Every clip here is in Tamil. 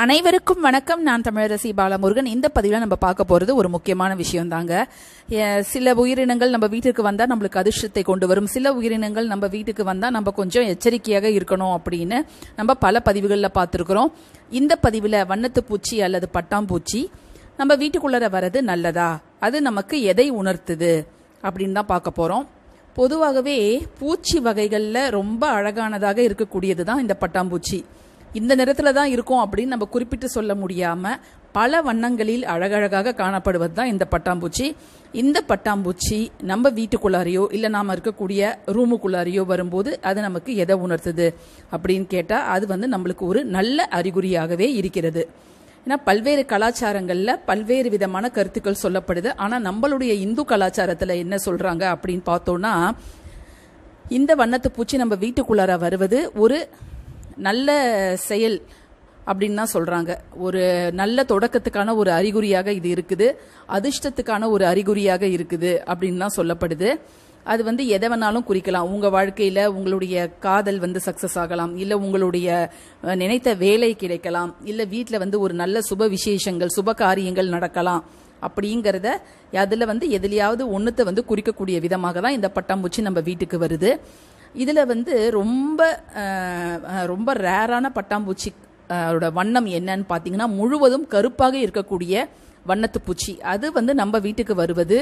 அனைவருக்கும் வணக்கம் நான் தமிழரசி பாலமுருகன் இந்த பதிவில் நம்ம பார்க்க போகிறது ஒரு முக்கியமான விஷயம் தாங்க சில உயிரினங்கள் நம்ம வீட்டுக்கு வந்தால் நம்மளுக்கு அதிர்ஷ்டத்தை கொண்டு வரும் சில உயிரினங்கள் நம்ம வீட்டுக்கு வந்தால் நம்ம கொஞ்சம் எச்சரிக்கையாக இருக்கணும் அப்படின்னு நம்ம பல பதிவுகளில் பார்த்துருக்குறோம் இந்த பதிவில் வண்ணத்து பூச்சி அல்லது பட்டாம்பூச்சி நம்ம வீட்டுக்குள்ளே வர்றது நல்லதா அது நமக்கு எதை உணர்த்துது அப்படின்னு தான் பார்க்க போகிறோம் பொதுவாகவே பூச்சி வகைகளில் ரொம்ப அழகானதாக இருக்கக்கூடியது தான் இந்த பட்டாம்பூச்சி இந்த நிறத்துல தான் இருக்கும் அப்படின்னு நம்ம குறிப்பிட்டு சொல்ல முடியாமல் பல வண்ணங்களில் அழகழகாக காணப்படுவது தான் இந்த பட்டாம்பூச்சி இந்த பட்டாம்பூச்சி நம்ம வீட்டுக்குள்ளாரையோ இல்லை நாம் இருக்கக்கூடிய ரூமுக்குள்ளாரையோ வரும்போது அது நமக்கு எதை உணர்த்துது அப்படின்னு கேட்டால் அது வந்து நம்மளுக்கு ஒரு நல்ல அறிகுறியாகவே இருக்கிறது ஏன்னா பல்வேறு கலாச்சாரங்களில் பல்வேறு விதமான கருத்துக்கள் சொல்லப்படுது ஆனால் நம்மளுடைய இந்து கலாச்சாரத்தில் என்ன சொல்கிறாங்க அப்படின்னு பார்த்தோன்னா இந்த வண்ணத்து பூச்சி நம்ம வீட்டுக்குள்ளார வருவது ஒரு நல்ல செயல் அப்படின்னு தான் சொல்கிறாங்க ஒரு நல்ல தொடக்கத்துக்கான ஒரு அறிகுறியாக இது இருக்குது அதிர்ஷ்டத்துக்கான ஒரு அறிகுறியாக இருக்குது அப்படின்னு தான் சொல்லப்படுது அது வந்து எதை வேணாலும் குறிக்கலாம் உங்கள் வாழ்க்கையில் உங்களுடைய காதல் வந்து சக்ஸஸ் ஆகலாம் இல்லை உங்களுடைய நினைத்த வேலை கிடைக்கலாம் இல்லை வீட்டில் வந்து ஒரு நல்ல சுப விசேஷங்கள் சுப காரியங்கள் நடக்கலாம் அப்படிங்கிறத அதில் வந்து எதுலையாவது ஒன்றுத்தை வந்து குறிக்கக்கூடிய விதமாக தான் இந்த பட்டாம்பூச்சி நம்ம வீட்டுக்கு வருது இதில் வந்து ரொம்ப ரொம்ப ரேரான பட்டாம்பூச்சி அதோட வண்ணம் என்னன்னு பார்த்தீங்கன்னா முழுவதும் கருப்பாக இருக்கக்கூடிய வண்ணத்து பூச்சி அது வந்து நம்ம வீட்டுக்கு வருவது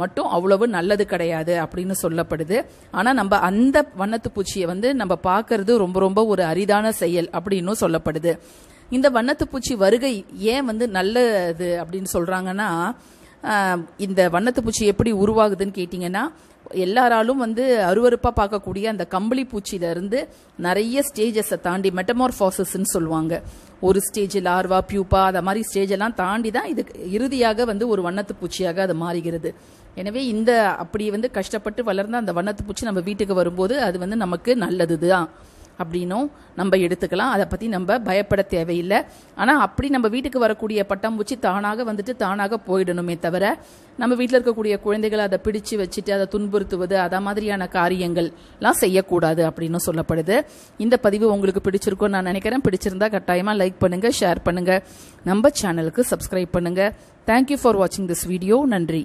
மட்டும் அவ்வளவு நல்லது கிடையாது அப்படின்னு சொல்லப்படுது ஆனால் நம்ம அந்த வண்ணத்து பூச்சியை வந்து நம்ம பார்க்கறது ரொம்ப ரொம்ப ஒரு அரிதான செயல் அப்படின்னு சொல்லப்படுது இந்த வண்ணத்து பூச்சி வருகை ஏன் வந்து நல்லது அப்படின்னு சொல்கிறாங்கன்னா இந்த வண்ணத்து பூச்சி எப்படி உருவாகுதுன்னு கேட்டிங்கன்னா எல்லாராலும் வந்து அருவறுப்பாக பார்க்கக்கூடிய அந்த கம்பளி பூச்சியிலேருந்து நிறைய ஸ்டேஜஸை தாண்டி மெட்டமார்ஃபாசஸ்ன்னு சொல்லுவாங்க ஒரு ஸ்டேஜ் லார்வா பியூப்பா அந்த மாதிரி ஸ்டேஜ் எல்லாம் தாண்டி தான் இது இறுதியாக வந்து ஒரு வண்ணத்து பூச்சியாக அது மாறுகிறது எனவே இந்த அப்படி வந்து கஷ்டப்பட்டு வளர்ந்த அந்த வண்ணத்து பூச்சி நம்ம வீட்டுக்கு வரும்போது அது வந்து நமக்கு நல்லது தான் அப்படின்னும் நம்ம எடுத்துக்கலாம் அதை பற்றி நம்ம பயப்பட தேவையில்லை ஆனால் அப்படி நம்ம வீட்டுக்கு வரக்கூடிய பூச்சி தானாக வந்துட்டு தானாக போயிடணுமே தவிர நம்ம வீட்டில் இருக்கக்கூடிய குழந்தைகளை அதை பிடிச்சு வச்சுட்டு அதை துன்புறுத்துவது அதை மாதிரியான காரியங்கள்லாம் செய்யக்கூடாது அப்படின்னு சொல்லப்படுது இந்த பதிவு உங்களுக்கு பிடிச்சிருக்கும்னு நான் நினைக்கிறேன் பிடிச்சிருந்தா கட்டாயமாக லைக் பண்ணுங்கள் ஷேர் பண்ணுங்கள் நம்ம சேனலுக்கு சப்ஸ்கிரைப் பண்ணுங்கள் தேங்க்யூ ஃபார் வாட்சிங் திஸ் வீடியோ நன்றி